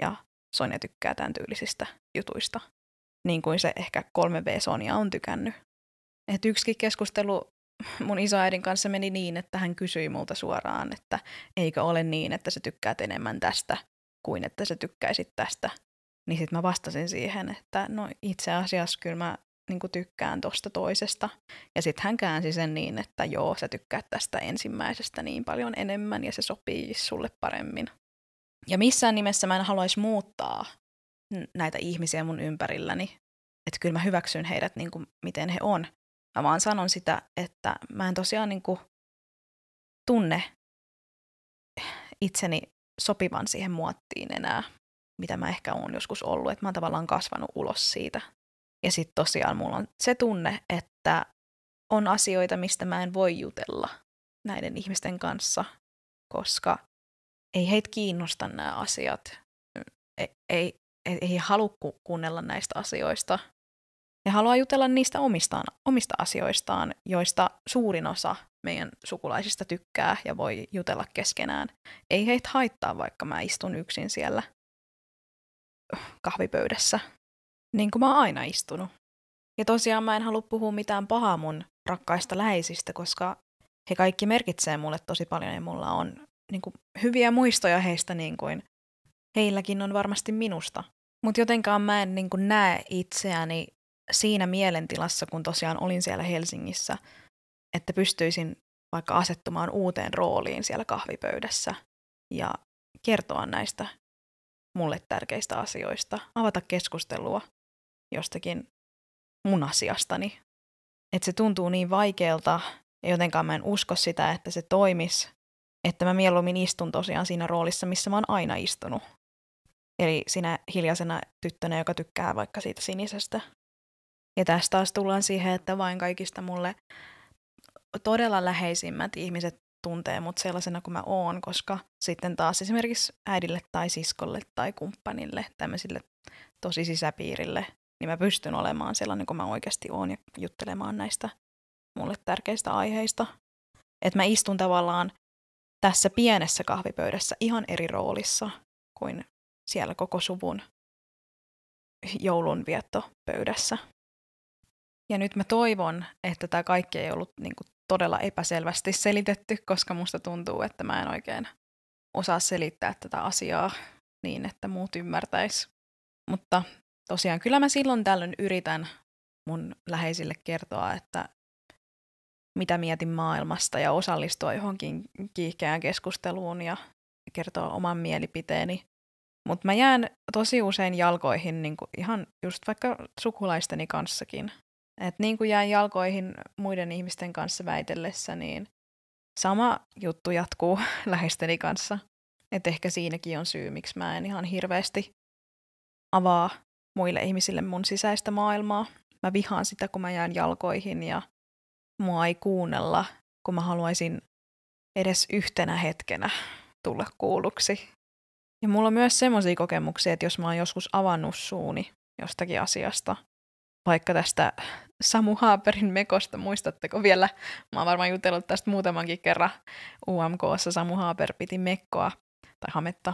ja Sonja tykkää tämän tyylisistä jutuista. Niin kuin se ehkä 3 b Sonja on tykännyt. Et yksikin keskustelu mun isoäidin kanssa meni niin, että hän kysyi multa suoraan, että eikö ole niin, että sä tykkäät enemmän tästä kuin että sä tykkäisit tästä. Niin sitten mä vastasin siihen, että no itse asiassa kyllä mä niin tykkään tosta toisesta. Ja sitten hän käänsi sen niin, että joo, sä tykkäät tästä ensimmäisestä niin paljon enemmän ja se sopii sulle paremmin. Ja missään nimessä mä en haluaisi muuttaa näitä ihmisiä mun ympärilläni. Että kyllä mä hyväksyn heidät niin kuin miten he on. Mä vaan sanon sitä, että mä en tosiaan niin kuin tunne itseni sopivan siihen muottiin enää, mitä mä ehkä oon joskus ollut. Että mä oon tavallaan kasvanut ulos siitä. Ja sitten tosiaan mulla on se tunne, että on asioita, mistä mä en voi jutella näiden ihmisten kanssa, koska ei heitä kiinnosta nämä asiat. Ei, ei, ei, ei halua kuunnella näistä asioista. Ne haluaa jutella niistä omistaan, omista asioistaan, joista suurin osa meidän sukulaisista tykkää ja voi jutella keskenään. Ei heitä haittaa, vaikka mä istun yksin siellä kahvipöydässä, niin kuin mä oon aina istunut. Ja tosiaan mä en halua puhua mitään pahaa mun rakkaista läheisistä, koska he kaikki merkitsee mulle tosi paljon ja mulla on niin kuin, hyviä muistoja heistä niin kuin heilläkin on varmasti minusta. Mutta jotenkaan mä en niin kuin, näe itseäni siinä mielentilassa, kun tosiaan olin siellä Helsingissä, että pystyisin vaikka asettumaan uuteen rooliin siellä kahvipöydässä ja kertoa näistä mulle tärkeistä asioista, avata keskustelua jostakin mun asiastani. Että se tuntuu niin vaikealta, ja jotenkaan mä en usko sitä, että se toimis, että mä mieluummin istun tosiaan siinä roolissa, missä mä oon aina istunut. Eli sinä hiljaisena tyttönä, joka tykkää vaikka siitä sinisestä ja tästä taas tullaan siihen, että vain kaikista mulle todella läheisimmät ihmiset tuntee mut sellaisena kuin mä oon, koska sitten taas esimerkiksi äidille tai siskolle tai kumppanille, tämmöisille tosi sisäpiirille, niin mä pystyn olemaan sellainen kuin mä oikeasti oon ja juttelemaan näistä mulle tärkeistä aiheista. Että mä istun tavallaan tässä pienessä kahvipöydässä ihan eri roolissa kuin siellä koko suvun joulunviettopöydässä. Ja nyt mä toivon, että tämä kaikki ei ollut niin kuin todella epäselvästi selitetty, koska musta tuntuu, että mä en oikein osaa selittää tätä asiaa niin, että muut ymmärtäis. Mutta tosiaan kyllä mä silloin tällöin yritän mun läheisille kertoa, että mitä mietin maailmasta ja osallistua johonkin kiihkeään keskusteluun ja kertoa oman mielipiteeni. Mutta mä jään tosi usein jalkoihin niin ihan just vaikka sukulaisteni kanssakin, et niin kuin jäin jalkoihin muiden ihmisten kanssa väitellessä, niin sama juttu jatkuu läheisteni kanssa. Et ehkä siinäkin on syy, miksi mä en ihan hirveästi avaa muille ihmisille mun sisäistä maailmaa. Mä vihaan sitä, kun mä jään jalkoihin ja mua ei kuunnella, kun mä haluaisin edes yhtenä hetkenä tulla kuulluksi. Ja mulla on myös semmoisia kokemuksia, että jos mä oon joskus avannut suuni jostakin asiasta, vaikka tästä Samu Haaperin mekosta, muistatteko vielä? Mä oon varmaan jutellut tästä muutamankin kerran UMKssa. Samu Haaper piti mekkoa tai hametta,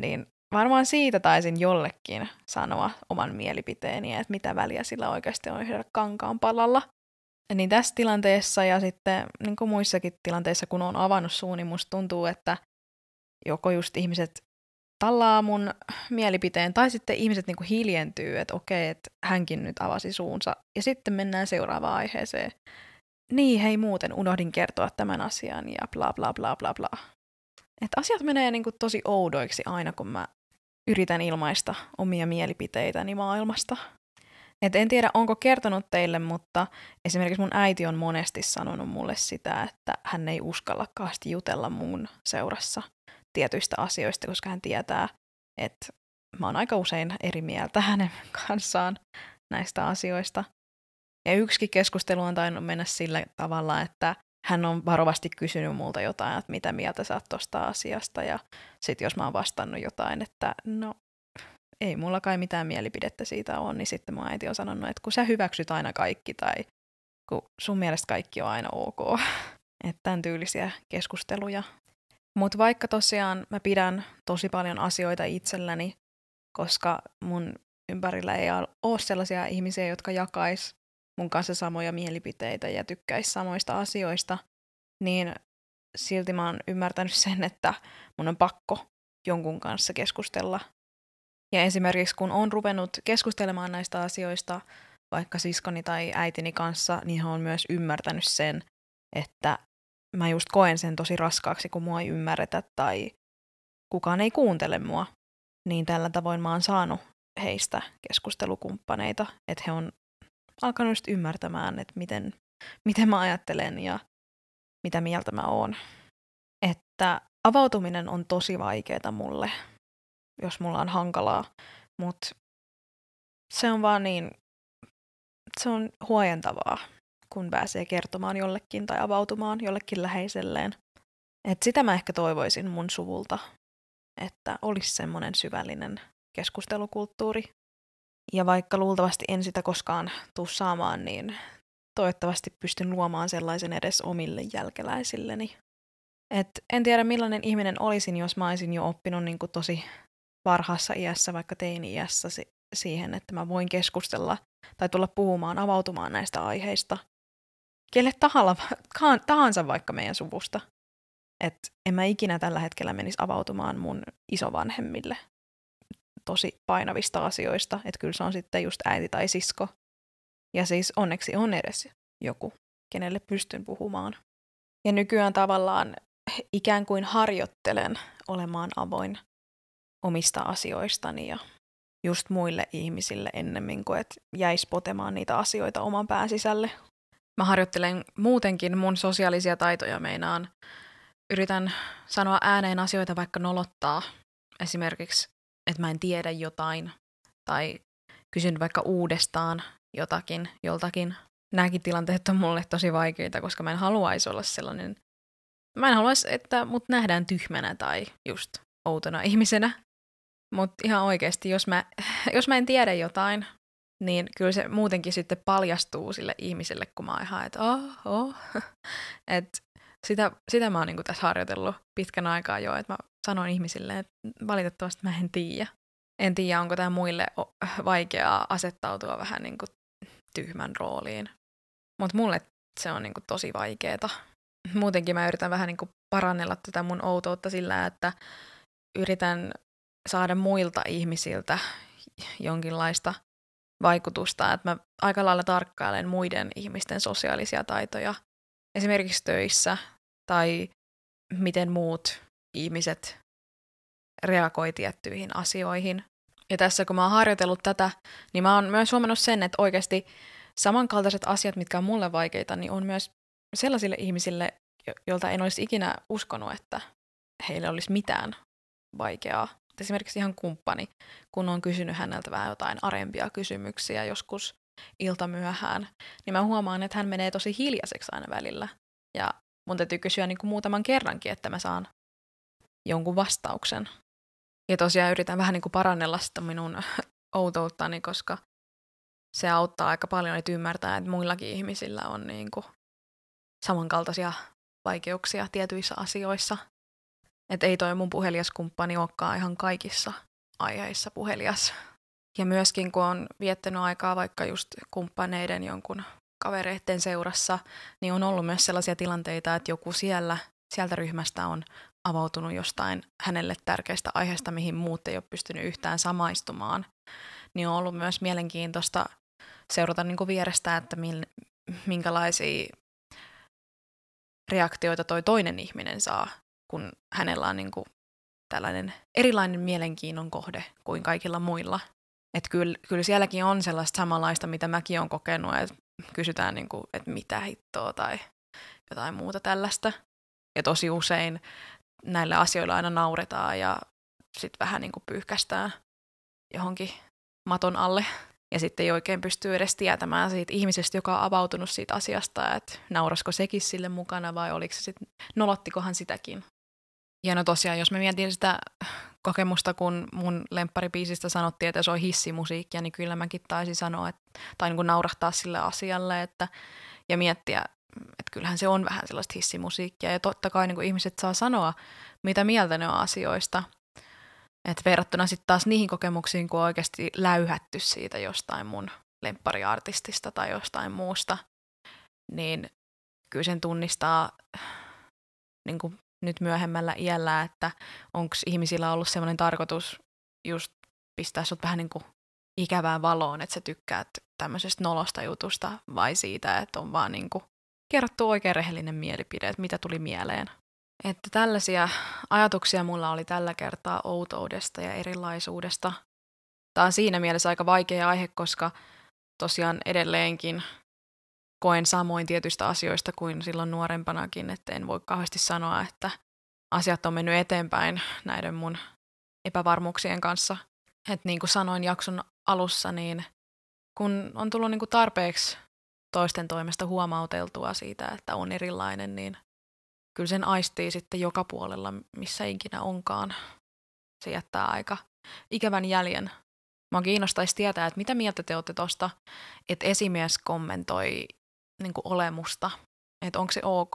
niin varmaan siitä taisin jollekin sanoa oman mielipiteeni, että mitä väliä sillä oikeasti on yhdellä kankaan palalla. Niin tässä tilanteessa ja sitten niin kuin muissakin tilanteissa, kun on avannut suuni, niin musta tuntuu, että joko just ihmiset tallaa mun mielipiteen, tai sitten ihmiset niinku hiljentyy, että okei, että hänkin nyt avasi suunsa, ja sitten mennään seuraavaan aiheeseen. Niin, hei muuten, unohdin kertoa tämän asian, ja bla bla bla bla bla. Että asiat menee niinku tosi oudoiksi aina, kun mä yritän ilmaista omia mielipiteitäni maailmasta. Et en tiedä, onko kertonut teille, mutta esimerkiksi mun äiti on monesti sanonut mulle sitä, että hän ei uskalla kaasti jutella mun seurassa tietyistä asioista, koska hän tietää, että mä oon aika usein eri mieltä hänen kanssaan näistä asioista. Ja yksikin keskustelu on tainnut mennä sillä tavalla, että hän on varovasti kysynyt multa jotain, että mitä mieltä sä oot tosta asiasta, ja sitten jos mä oon vastannut jotain, että no ei mulla kai mitään mielipidettä siitä on, niin sitten mun äiti on sanonut, että kun sä hyväksyt aina kaikki, tai kun sun mielestä kaikki on aina ok. Että tämän tyylisiä keskusteluja mutta vaikka tosiaan mä pidän tosi paljon asioita itselläni, koska mun ympärillä ei ole sellaisia ihmisiä, jotka jakais mun kanssa samoja mielipiteitä ja tykkäis samoista asioista, niin silti mä oon ymmärtänyt sen, että mun on pakko jonkun kanssa keskustella. Ja esimerkiksi kun on ruvennut keskustelemaan näistä asioista vaikka siskoni tai äitini kanssa, niin hän on myös ymmärtänyt sen, että mä just koen sen tosi raskaaksi, kun mua ei ymmärretä tai kukaan ei kuuntele mua. Niin tällä tavoin mä oon saanut heistä keskustelukumppaneita, että he on alkanut just ymmärtämään, että miten, miten mä ajattelen ja mitä mieltä mä oon. Että avautuminen on tosi vaikeeta mulle, jos mulla on hankalaa, mutta se on vaan niin, se on huojentavaa kun pääsee kertomaan jollekin tai avautumaan jollekin läheiselleen. Et sitä mä ehkä toivoisin mun suvulta, että olisi semmoinen syvällinen keskustelukulttuuri. Ja vaikka luultavasti en sitä koskaan tuu saamaan, niin toivottavasti pystyn luomaan sellaisen edes omille jälkeläisilleni. Et en tiedä millainen ihminen olisin, jos mä olisin jo oppinut niin tosi varhassa iässä, vaikka teini-iässä siihen, että mä voin keskustella tai tulla puhumaan, avautumaan näistä aiheista – kelle tahalla, tahansa vaikka meidän suvusta. Että en mä ikinä tällä hetkellä menisi avautumaan mun isovanhemmille tosi painavista asioista. Että kyllä se on sitten just äiti tai sisko. Ja siis onneksi on edes joku, kenelle pystyn puhumaan. Ja nykyään tavallaan ikään kuin harjoittelen olemaan avoin omista asioistani ja just muille ihmisille ennemmin kuin, että jäisi potemaan niitä asioita oman pään sisälle Mä harjoittelen muutenkin mun sosiaalisia taitoja meinaan. Yritän sanoa ääneen asioita vaikka nolottaa. Esimerkiksi, että mä en tiedä jotain tai kysyn vaikka uudestaan jotakin joltakin. Nämäkin tilanteet on mulle tosi vaikeita, koska mä en haluaisi olla sellainen. Mä en haluaisi, että mut nähdään tyhmänä tai just outona ihmisenä. Mutta ihan oikeasti, jos mä, jos mä en tiedä jotain, niin kyllä se muutenkin sitten paljastuu sille ihmiselle, kun mä oon ihan, että oh, oh. Et sitä, sitä mä oon niinku tässä harjoitellut pitkän aikaa jo, että mä sanon ihmisille, että valitettavasti mä en tiedä. En tiedä, onko tämä muille vaikeaa asettautua vähän niinku tyhmän rooliin. Mutta mulle se on niinku tosi vaikeeta. Muutenkin mä yritän vähän niinku parannella tätä mun outoutta sillä, että yritän saada muilta ihmisiltä jonkinlaista – vaikutusta, että mä aika lailla tarkkailen muiden ihmisten sosiaalisia taitoja esimerkiksi töissä tai miten muut ihmiset reagoi tiettyihin asioihin. Ja tässä kun mä oon harjoitellut tätä, niin mä oon myös huomannut sen, että oikeasti samankaltaiset asiat, mitkä on mulle vaikeita, niin on myös sellaisille ihmisille, joilta en olisi ikinä uskonut, että heille olisi mitään vaikeaa esimerkiksi ihan kumppani, kun on kysynyt häneltä vähän jotain arempia kysymyksiä joskus ilta myöhään, niin mä huomaan, että hän menee tosi hiljaiseksi aina välillä. Ja mun täytyy kysyä niin kuin muutaman kerrankin, että mä saan jonkun vastauksen. Ja tosiaan yritän vähän niin kuin parannella sitä minun outouttani, koska se auttaa aika paljon, että ymmärtää, että muillakin ihmisillä on niin kuin samankaltaisia vaikeuksia tietyissä asioissa – että ei toi mun puheliaskumppani olekaan ihan kaikissa aiheissa puhelias. Ja myöskin kun on viettänyt aikaa vaikka just kumppaneiden jonkun kavereiden seurassa, niin on ollut myös sellaisia tilanteita, että joku siellä, sieltä ryhmästä on avautunut jostain hänelle tärkeästä aiheesta, mihin muut ei ole pystynyt yhtään samaistumaan. Niin on ollut myös mielenkiintoista seurata niin kuin vierestä, että minkälaisia reaktioita toi toinen ihminen saa kun hänellä on niin kuin tällainen erilainen mielenkiinnon kohde kuin kaikilla muilla. Että kyllä, kyllä sielläkin on sellaista samanlaista, mitä mäkin olen kokenut, että kysytään, niin kuin, että mitä hittoa tai jotain muuta tällaista. Ja tosi usein näillä asioilla aina nauretaan ja sitten vähän niin kuin pyyhkästään johonkin maton alle. Ja sitten ei oikein pysty edes tietämään siitä ihmisestä, joka on avautunut siitä asiasta, että naurasko sekin sille mukana vai oliko se sitten, nolottikohan sitäkin. Ja no tosiaan, jos me mietin sitä kokemusta, kun mun lempparipiisistä sanottiin, että se on hissimusiikkia, niin kyllä mäkin taisin sanoa, että, tai niin kuin naurahtaa sille asialle että, ja miettiä, että kyllähän se on vähän sellaista hissimusiikkia. Ja totta kai niin kuin ihmiset saa sanoa, mitä mieltä ne on asioista. Et verrattuna sitten taas niihin kokemuksiin, kun on oikeasti läyhätty siitä jostain mun lempariartistista tai jostain muusta, niin kyllä sen tunnistaa niin kuin nyt myöhemmällä iällä, että onko ihmisillä ollut sellainen tarkoitus just pistää sut vähän niin kuin ikävään valoon, että sä tykkäät tämmöisestä nolosta jutusta vai siitä, että on vaan niin kuin kerrottu oikein rehellinen mielipide, että mitä tuli mieleen. Että tällaisia ajatuksia mulla oli tällä kertaa outoudesta ja erilaisuudesta. Tämä on siinä mielessä aika vaikea aihe, koska tosiaan edelleenkin koen samoin tietyistä asioista kuin silloin nuorempanakin, että en voi kauheasti sanoa, että asiat on mennyt eteenpäin näiden mun epävarmuuksien kanssa. Että niin kuin sanoin jakson alussa, niin kun on tullut niin kuin tarpeeksi toisten toimesta huomauteltua siitä, että on erilainen, niin kyllä sen aistii sitten joka puolella, missä ikinä onkaan. Se jättää aika ikävän jäljen. Mä kiinnostaisi tietää, että mitä mieltä te olette tuosta, että esimies kommentoi niin kuin olemusta, että onko se ok,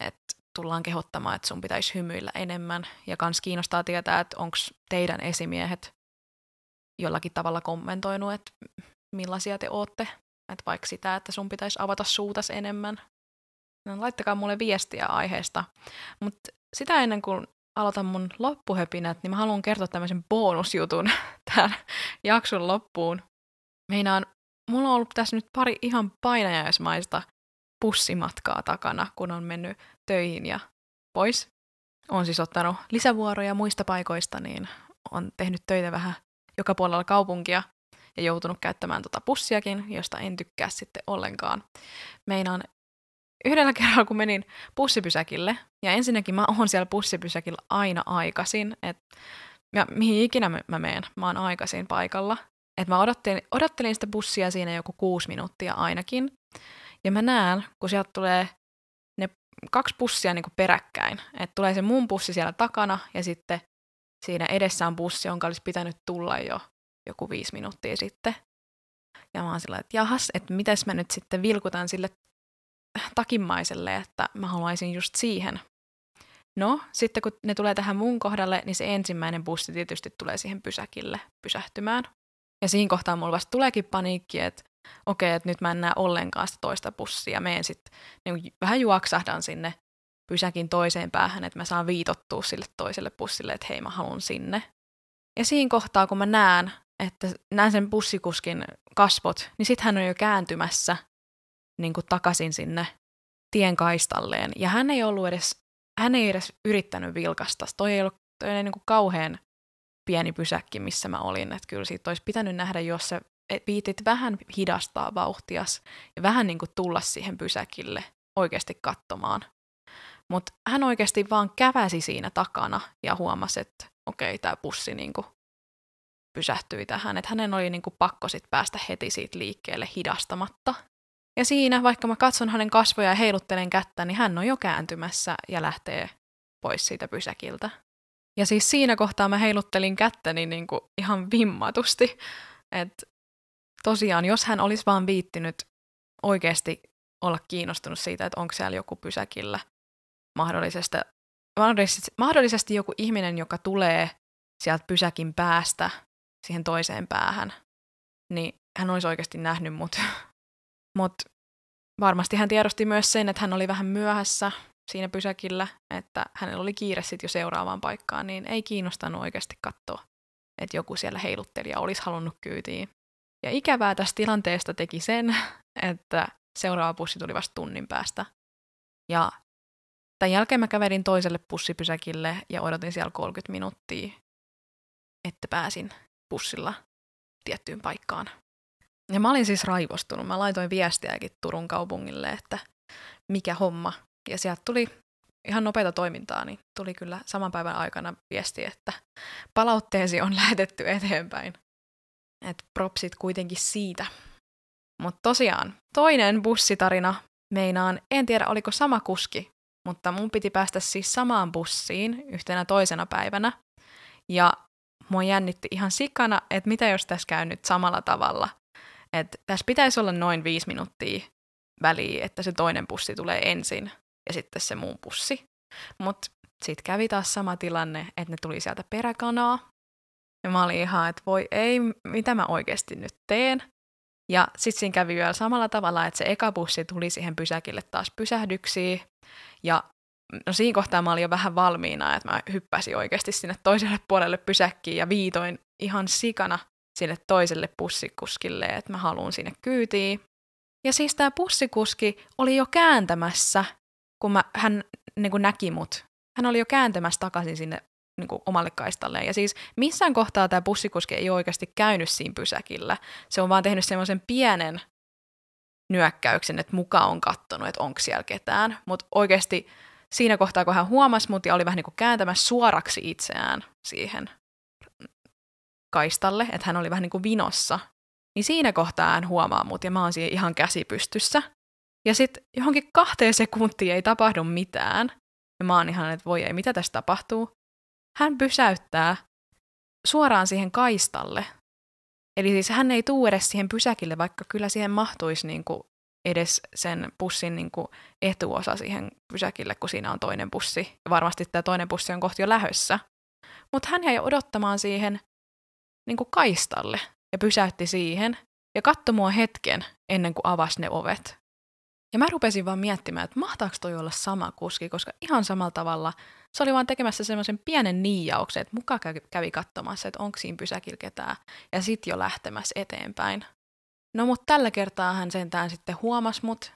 että tullaan kehottamaan, että sun pitäisi hymyillä enemmän. Ja kans kiinnostaa tietää, että onko teidän esimiehet jollakin tavalla kommentoinut, että millaisia te ootte. Että vaikka sitä, että sun pitäisi avata suutas enemmän. No, laittakaa mulle viestiä aiheesta. Mutta sitä ennen kuin aloitan mun loppuhepinät, niin mä haluan kertoa tämmöisen bonusjutun tämän jakson loppuun. Meinaan mulla on ollut tässä nyt pari ihan painajaismaista pussimatkaa takana, kun on mennyt töihin ja pois. On siis ottanut lisävuoroja muista paikoista, niin on tehnyt töitä vähän joka puolella kaupunkia ja joutunut käyttämään tuota pussiakin, josta en tykkää sitten ollenkaan. Meinaan yhdellä kerralla, kun menin pussipysäkille, ja ensinnäkin mä oon siellä pussipysäkillä aina aikaisin, että ja mihin ikinä mä meen, mä oon aikaisin paikalla, et mä odottelin, odottelin sitä bussia siinä joku kuusi minuuttia ainakin. Ja mä näen, kun sieltä tulee ne kaksi bussia niin kuin peräkkäin. Et tulee se mun bussi siellä takana ja sitten siinä edessä on bussi, jonka olisi pitänyt tulla jo joku viisi minuuttia sitten. Ja mä oon sillä että jahas, että mitäs mä nyt sitten vilkutan sille takimmaiselle, että mä haluaisin just siihen. No, sitten kun ne tulee tähän mun kohdalle, niin se ensimmäinen bussi tietysti tulee siihen pysäkille pysähtymään. Ja siinä kohtaa mulla vasta tuleekin paniikki, että okei, okay, että nyt mä en näe ollenkaan sitä toista pussia. Meen sitten niin vähän juoksahdan sinne pysäkin toiseen päähän, että mä saan viitottua sille toiselle pussille, että hei mä haluan sinne. Ja siinä kohtaa, kun mä näen, että näen sen bussikuskin kasvot, niin sitten hän on jo kääntymässä niin kuin takaisin sinne tien kaistalleen. Ja hän ei ollut edes, hän ei edes yrittänyt vilkasta. Toi ei ollut toi ei niin kuin kauhean pieni pysäkki, missä mä olin. Että kyllä siitä olisi pitänyt nähdä, jos sä piitit vähän hidastaa vauhtias ja vähän niin kuin tulla siihen pysäkille oikeasti katsomaan. Mutta hän oikeasti vaan käväsi siinä takana ja huomasi, että okei, tämä pussi niin kuin pysähtyi tähän. Että hänen oli niin kuin pakko sit päästä heti siitä liikkeelle hidastamatta. Ja siinä, vaikka mä katson hänen kasvoja ja heiluttelen kättä, niin hän on jo kääntymässä ja lähtee pois siitä pysäkiltä. Ja siis siinä kohtaa mä heiluttelin kättäni niin kuin ihan vimmatusti. Että tosiaan, jos hän olisi vaan viittinyt oikeasti olla kiinnostunut siitä, että onko siellä joku pysäkillä mahdollisesta, mahdollisesti, mahdollisesti joku ihminen, joka tulee sieltä pysäkin päästä siihen toiseen päähän, niin hän olisi oikeasti nähnyt mut. Mut varmasti hän tiedosti myös sen, että hän oli vähän myöhässä siinä pysäkillä, että hänellä oli kiire sitten jo seuraavaan paikkaan, niin ei kiinnostanut oikeasti katsoa, että joku siellä ja olisi halunnut kyytiin. Ja ikävää tästä tilanteesta teki sen, että seuraava pussi tuli vasta tunnin päästä. Ja tämän jälkeen mä kävelin toiselle pussipysäkille ja odotin siellä 30 minuuttia, että pääsin pussilla tiettyyn paikkaan. Ja mä olin siis raivostunut. Mä laitoin viestiäkin Turun kaupungille, että mikä homma, ja sieltä tuli ihan nopeita toimintaa, niin tuli kyllä saman päivän aikana viesti, että palautteesi on lähetetty eteenpäin. Et propsit kuitenkin siitä. Mutta tosiaan, toinen bussitarina meinaan, en tiedä oliko sama kuski, mutta mun piti päästä siis samaan bussiin yhtenä toisena päivänä. Ja mua jännitti ihan sikana, että mitä jos tässä käy nyt samalla tavalla. Että tässä pitäisi olla noin viisi minuuttia väliä, että se toinen bussi tulee ensin ja sitten se muun pussi. Mutta sitten kävi taas sama tilanne, että ne tuli sieltä peräkanaa. Ja mä olin ihan, että voi ei, mitä mä oikeasti nyt teen. Ja sitten siinä kävi vielä samalla tavalla, että se eka bussi tuli siihen pysäkille taas pysähdyksiin. Ja no siinä kohtaa mä olin jo vähän valmiina, että mä hyppäsin oikeasti sinne toiselle puolelle pysäkkiin ja viitoin ihan sikana sinne toiselle pussikuskille, että mä haluan sinne kyytiin. Ja siis tämä pussikuski oli jo kääntämässä kun mä, hän niin kuin näki mut, hän oli jo kääntymässä takaisin sinne niin kuin omalle kaistalleen. Ja siis missään kohtaa tämä bussikuski ei ole oikeasti käynyt siinä pysäkillä. Se on vaan tehnyt semmoisen pienen nyökkäyksen, että muka on kattonut, että onko siellä ketään. Mutta oikeasti siinä kohtaa, kun hän huomasi mut ja oli vähän niin kuin kääntämässä suoraksi itseään siihen kaistalle, että hän oli vähän niin kuin vinossa, niin siinä kohtaa hän huomaa mut ja mä oon siinä ihan käsi pystyssä. Ja sitten johonkin kahteen sekuntiin ei tapahdu mitään. Ja mä oon ihan, että voi ei, mitä tässä tapahtuu? Hän pysäyttää suoraan siihen kaistalle. Eli siis hän ei tuu edes siihen pysäkille, vaikka kyllä siihen mahtuisi niin kuin edes sen pussin niin kuin etuosa siihen pysäkille, kun siinä on toinen pussi. Ja varmasti tämä toinen pussi on kohti jo lähössä. Mutta hän jäi odottamaan siihen niin kuin kaistalle ja pysäytti siihen ja katsoi mua hetken ennen kuin avasi ne ovet. Ja mä rupesin vaan miettimään, että mahtaako toi olla sama kuski, koska ihan samalla tavalla se oli vaan tekemässä semmoisen pienen niijauksen, että muka kävi katsomassa, että onko siinä pysäkillä ketään, ja sitten jo lähtemässä eteenpäin. No mutta tällä kertaa hän sentään sitten huomasi mut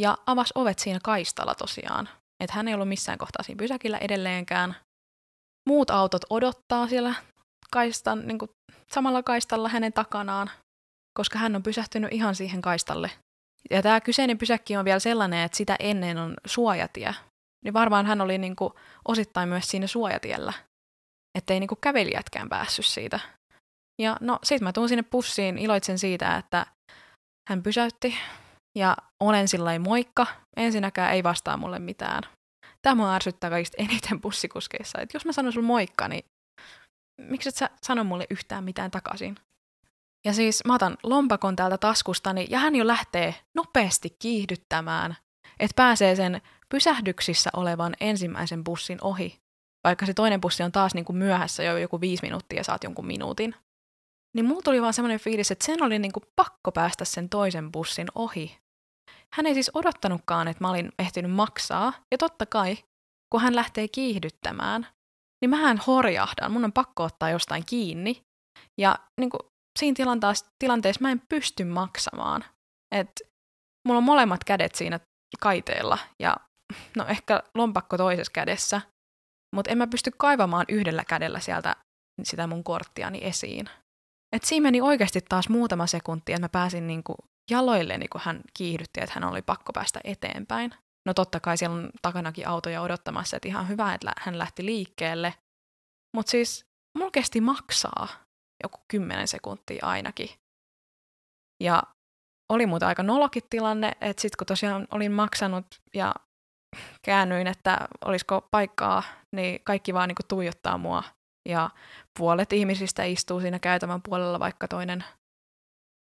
ja avasi ovet siinä kaistalla tosiaan. Että hän ei ollut missään kohtaa siinä pysäkillä edelleenkään. Muut autot odottaa siellä kaistan, niin kuin, samalla kaistalla hänen takanaan, koska hän on pysähtynyt ihan siihen kaistalle ja tämä kyseinen pysäkki on vielä sellainen, että sitä ennen on suojatie. Niin varmaan hän oli niin kuin osittain myös siinä suojatiellä. ettei niinku niin kuin kävelijätkään päässyt siitä. Ja no sit mä tuun sinne pussiin, iloitsen siitä, että hän pysäytti. Ja olen sillä moikka. Ensinnäkään ei vastaa mulle mitään. Tämä ärsyttää kaikista eniten bussikuskeissa. Että jos mä sanon sulle moikka, niin miksi et sä sano mulle yhtään mitään takaisin? Ja siis mä otan lompakon täältä taskustani ja hän jo lähtee nopeasti kiihdyttämään, että pääsee sen pysähdyksissä olevan ensimmäisen bussin ohi. Vaikka se toinen bussi on taas niin kuin myöhässä jo joku viisi minuuttia ja saat jonkun minuutin. Niin mulla tuli vaan semmoinen fiilis, että sen oli niin kuin pakko päästä sen toisen bussin ohi. Hän ei siis odottanutkaan, että mä olin ehtinyt maksaa. Ja totta kai, kun hän lähtee kiihdyttämään, niin mähän horjahdan. Mun on pakko ottaa jostain kiinni. Ja niin kuin, siinä tilanteessa, tilanteessa mä en pysty maksamaan. Et mulla on molemmat kädet siinä kaiteella ja no ehkä lompakko toisessa kädessä, mutta en mä pysty kaivamaan yhdellä kädellä sieltä sitä mun korttiani esiin. Et siinä meni oikeasti taas muutama sekunti, että mä pääsin niinku jaloilleni, kun hän kiihdytti, että hän oli pakko päästä eteenpäin. No totta kai siellä on takanakin autoja odottamassa, että ihan hyvä, että hän lähti liikkeelle. Mutta siis mulla kesti maksaa joku kymmenen sekuntia ainakin. Ja oli muuta aika nolokin tilanne, että sitten kun tosiaan olin maksanut ja käännyin, että olisiko paikkaa, niin kaikki vaan niinku tuijottaa mua. Ja puolet ihmisistä istuu siinä käytävän puolella, vaikka toinen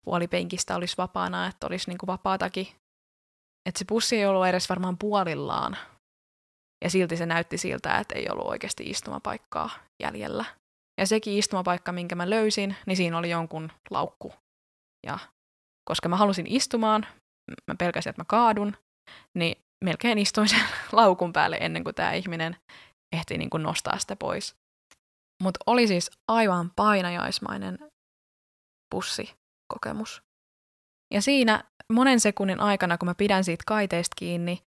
puoli penkistä olisi vapaana, että olisi niinku vapaatakin. Että se pussi ei ollut edes varmaan puolillaan. Ja silti se näytti siltä, että ei ollut oikeasti istumapaikkaa jäljellä. Ja sekin istumapaikka, minkä mä löysin, niin siinä oli jonkun laukku. Ja koska mä halusin istumaan, mä pelkäsin, että mä kaadun, niin melkein istuin sen laukun päälle ennen kuin tämä ihminen ehti niin kuin nostaa sitä pois. Mutta oli siis aivan painajaismainen pussikokemus. Ja siinä monen sekunnin aikana, kun mä pidän siitä kaiteista kiinni,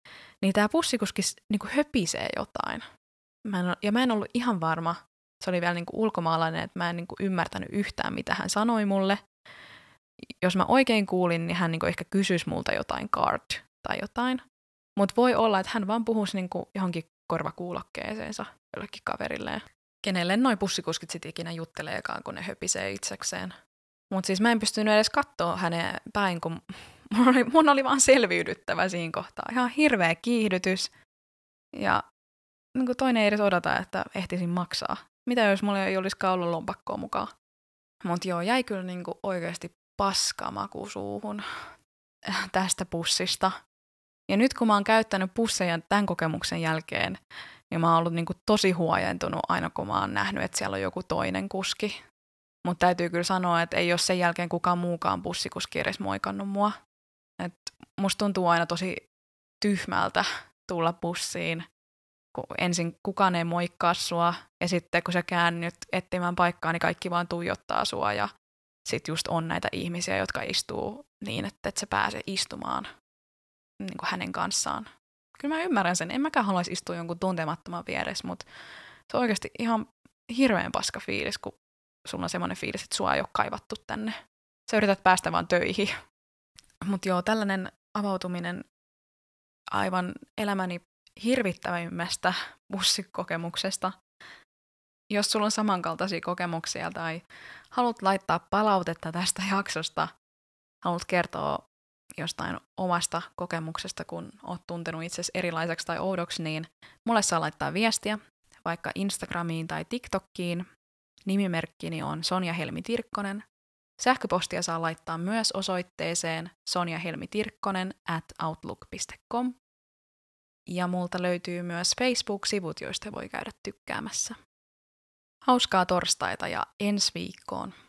niin tämä pussikuski niin höpisee jotain. Mä en, ja mä en ollut ihan varma, se oli vielä niin kuin ulkomaalainen, että mä en niin kuin ymmärtänyt yhtään, mitä hän sanoi mulle. Jos mä oikein kuulin, niin hän niin kuin ehkä kysyisi multa jotain card tai jotain. Mutta voi olla, että hän vaan puhuisi niin kuin johonkin korvakuulokkeeseensa jollekin kaverilleen. Kenelle noin pussikuskit sitten ikinä jutteleekaan, kun ne höpisee itsekseen. Mutta siis mä en pystynyt edes katsoa hänen päin, kun mun oli, mun oli vaan selviydyttävä siinä kohtaa. Ihan hirveä kiihdytys. Ja niin kuin toinen ei edes odota, että ehtisin maksaa mitä jos mulla ei olisi kaulun lompakkoa mukaan. Mut joo, jäi kyllä niinku oikeasti paskamaku suuhun tästä pussista. Ja nyt kun mä oon käyttänyt pusseja tämän kokemuksen jälkeen, niin mä oon ollut niinku tosi huojentunut aina kun mä oon nähnyt, että siellä on joku toinen kuski. Mutta täytyy kyllä sanoa, että ei ole sen jälkeen kukaan muukaan bussikuski edes moikannut mua. Et musta tuntuu aina tosi tyhmältä tulla bussiin kun ensin kukaan ei moikkaa sua, ja sitten kun sä käännyt etsimään paikkaa, niin kaikki vaan tuijottaa sua, ja sitten just on näitä ihmisiä, jotka istuu niin, että et sä pääse istumaan niin kuin hänen kanssaan. Kyllä mä ymmärrän sen. En mäkään haluaisi istua jonkun tuntemattoman vieressä, mutta se on oikeasti ihan hirveän paska fiilis, kun sulla on semmoinen fiilis, että sua ei ole kaivattu tänne. Sä yrität päästä vaan töihin. Mutta joo, tällainen avautuminen aivan elämäni hirvittävimmästä bussikokemuksesta. Jos sulla on samankaltaisia kokemuksia tai haluat laittaa palautetta tästä jaksosta, haluat kertoa jostain omasta kokemuksesta, kun oot tuntenut itsesi erilaiseksi tai oudoksi, niin mulle saa laittaa viestiä vaikka Instagramiin tai TikTokkiin. Nimimerkkini on Sonja Helmi Tirkkonen. Sähköpostia saa laittaa myös osoitteeseen sonjahelmitirkkonen at outlook.com ja multa löytyy myös Facebook-sivut, joista voi käydä tykkäämässä. Hauskaa torstaita ja ensi viikkoon!